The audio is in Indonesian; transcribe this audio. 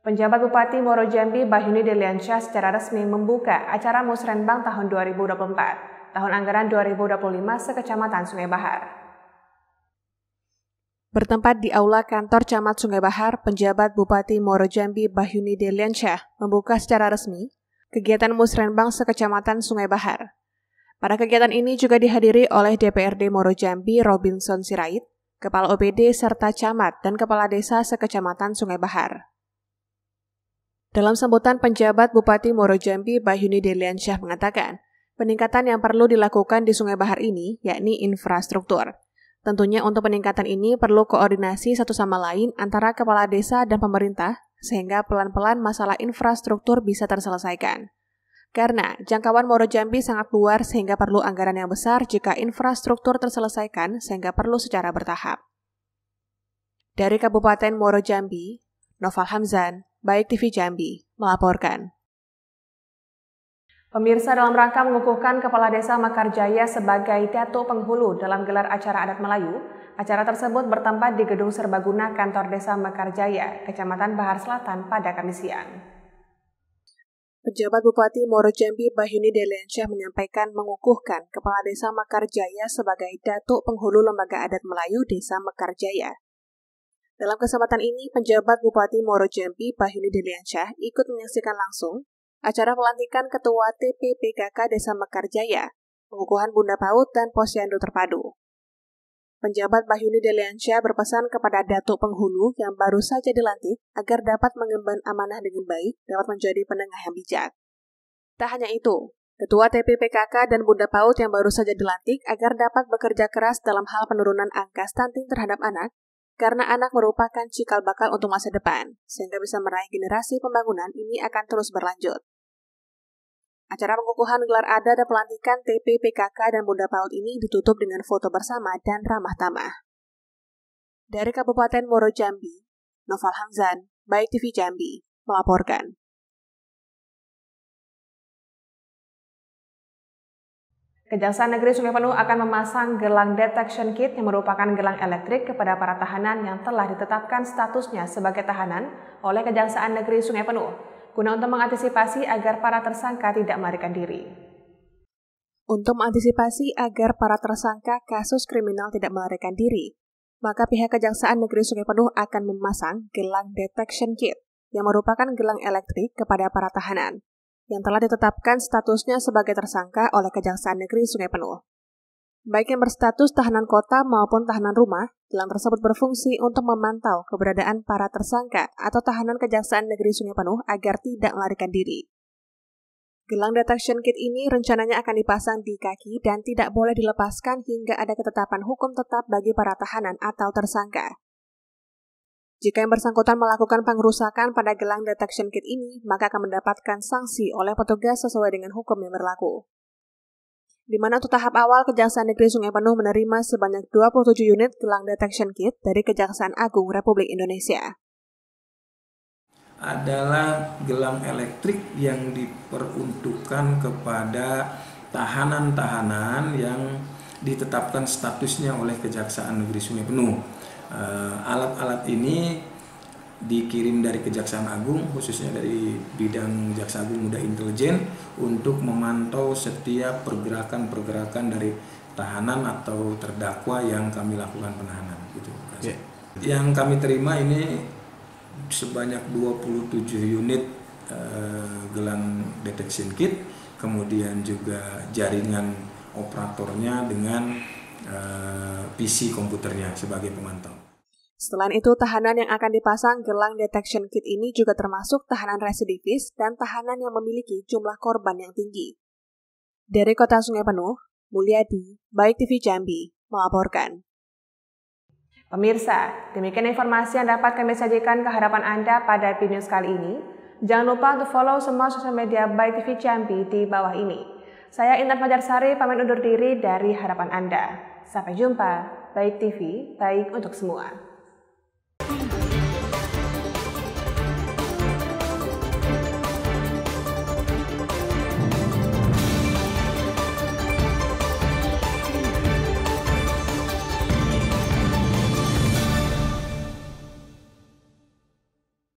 Penjabat Bupati Moro Jambi Bahyuni Deliansyah secara resmi membuka acara Musrenbang tahun 2024, tahun anggaran 2025 sekecamatan Sungai Bahar. Bertempat di aula kantor Camat Sungai Bahar, penjabat Bupati Moro Jambi Bahyuni Deliansyah membuka secara resmi kegiatan Musrenbang sekecamatan Sungai Bahar. Pada kegiatan ini juga dihadiri oleh DPRD Moro Jambi Robinson Sirait, Kepala OPD serta Camat dan Kepala Desa sekecamatan Sungai Bahar. Dalam sambutan penjabat Bupati Moro Jambi Bahyuni Deliansyah mengatakan, peningkatan yang perlu dilakukan di Sungai Bahar ini yakni infrastruktur. Tentunya untuk peningkatan ini perlu koordinasi satu sama lain antara kepala desa dan pemerintah sehingga pelan-pelan masalah infrastruktur bisa terselesaikan. Karena jangkauan Moro Jambi sangat luar sehingga perlu anggaran yang besar jika infrastruktur terselesaikan sehingga perlu secara bertahap. Dari Kabupaten Moro Jambi, Noval Hamzan, Baik TV Jambi melaporkan. Pemirsa dalam rangka mengukuhkan Kepala Desa Makarjaya sebagai Dato Penghulu dalam gelar acara adat Melayu, acara tersebut bertempat di Gedung Serbaguna Kantor Desa Makarjaya, Kecamatan Bahar Selatan pada Kamis siang. Pejabat Bupati Moro Jambi Bahyuni Delensyah menyampaikan mengukuhkan Kepala Desa Makarjaya sebagai Datuk Penghulu Lembaga Adat Melayu Desa Makarjaya. Dalam kesempatan ini, penjabat Bupati Moro Jambi Bahini Deliansyah ikut menyaksikan langsung acara pelantikan Ketua TPPKK Desa Mekarjaya, pengukuhan Bunda Paut dan Posyandu Terpadu. Penjabat Bahyuni Deliansyah berpesan kepada Datuk Penghulu yang baru saja dilantik agar dapat mengemban amanah dengan baik, dapat menjadi penengah yang bijak. Tak hanya itu, Ketua TPPKK dan Bunda Paut yang baru saja dilantik agar dapat bekerja keras dalam hal penurunan angka stunting terhadap anak karena anak merupakan cikal bakal untuk masa depan, sehingga bisa meraih generasi pembangunan ini akan terus berlanjut. Acara pengukuhan gelar ada dan pelantikan PKK dan Bunda Paut ini ditutup dengan foto bersama dan ramah tamah. Dari Kabupaten Moro Jambi, Noval Hamzan, Baik TV Jambi, melaporkan. Kejaksaan Negeri Sungai Penuh akan memasang gelang detection kit yang merupakan gelang elektrik kepada para tahanan yang telah ditetapkan statusnya sebagai tahanan oleh Kejaksaan Negeri Sungai Penuh, guna untuk mengantisipasi agar para tersangka tidak melarikan diri. Untuk mengantisipasi agar para tersangka kasus kriminal tidak melarikan diri, maka pihak Kejaksaan Negeri Sungai Penuh akan memasang gelang detection kit yang merupakan gelang elektrik kepada para tahanan yang telah ditetapkan statusnya sebagai tersangka oleh Kejaksaan Negeri Sungai Penuh. Baik yang berstatus tahanan kota maupun tahanan rumah, gelang tersebut berfungsi untuk memantau keberadaan para tersangka atau tahanan Kejaksaan Negeri Sungai Penuh agar tidak melarikan diri. Gelang detection kit ini rencananya akan dipasang di kaki dan tidak boleh dilepaskan hingga ada ketetapan hukum tetap bagi para tahanan atau tersangka. Jika yang bersangkutan melakukan pengerusakan pada gelang detection kit ini, maka akan mendapatkan sanksi oleh petugas sesuai dengan hukum yang berlaku. Di mana untuk tahap awal Kejaksaan Negeri Sungai Penuh menerima sebanyak 27 unit gelang detection kit dari Kejaksaan Agung Republik Indonesia. Adalah gelang elektrik yang diperuntukkan kepada tahanan-tahanan yang ditetapkan statusnya oleh Kejaksaan Negeri Sungai Penuh Eh, alat-alat ini dikirim dari Kejaksaan Agung khususnya dari bidang Jaksa Agung Muda Intelijen untuk memantau setiap pergerakan-pergerakan dari tahanan atau terdakwa yang kami lakukan penahanan gitu. Yeah. Yang kami terima ini sebanyak 27 unit e, gelang detection kit, kemudian juga jaringan operatornya dengan e, eh, PC komputernya sebagai pemantau. Selain itu, tahanan yang akan dipasang gelang detection kit ini juga termasuk tahanan residivis dan tahanan yang memiliki jumlah korban yang tinggi. Dari Kota Sungai Penuh, Mulyadi, Baik TV Jambi, melaporkan. Pemirsa, demikian informasi yang dapat kami sajikan ke hadapan Anda pada video kali ini. Jangan lupa untuk follow semua sosial media Baik TV Jambi di bawah ini. Saya Intan Fajar Sari, pamit undur diri dari hadapan Anda. Sampai jumpa, baik TV, baik untuk semua.